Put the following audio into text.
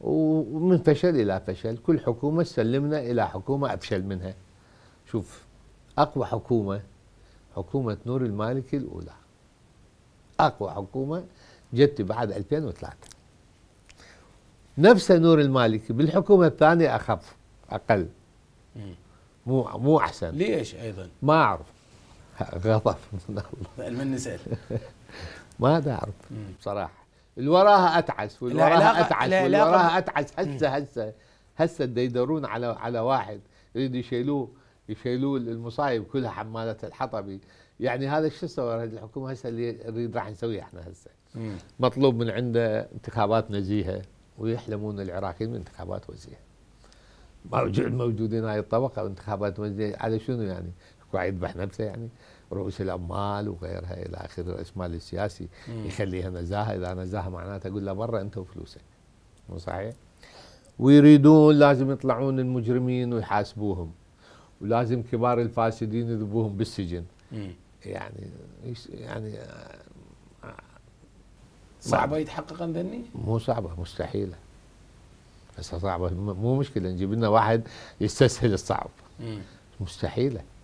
ومن فشل إلى فشل كل حكومة سلمنا إلى حكومة أفشل منها شوف أقوى حكومة حكومة نور المالكي الأولى أقوى حكومة جت بعد 2003 نفس نور المالكي بالحكومة الثانية أخف أقل مو مو أحسن ليش أيضا؟ ما أعرف غضب من الله من نسأل ما أعرف بصراحة اللي وراها اتعس واللي وراها اتعس واللي وراها اتعس هسه هسه هسه يدورون على على واحد يريد يشيلوه يشيلوه المصايب كلها حماله الحطبي يعني هذا شو سوى الحكومه هسه اللي نريد راح نسويه احنا هسه مطلوب من عنده انتخابات نزيهه ويحلمون العراقيين من انتخابات وزيهه موجودين هاي الطبقه وانتخابات وزيهه على شنو يعني؟ يذبح نفسه يعني رؤوس الاموال وغيرها الى اخره راس مال السياسي مم. يخليها نزاهه اذا نزاهه معناته اقول له برا انت وفلوسك مو صحيح؟ ويريدون لازم يطلعون المجرمين ويحاسبوهم ولازم كبار الفاسدين يذبوهم بالسجن مم. يعني يعني آه، آه، صعبه يتحقق ذني؟ مو صعبه مستحيله بس صعبه مو مشكله نجيب لنا واحد يستسهل الصعب مم. مستحيله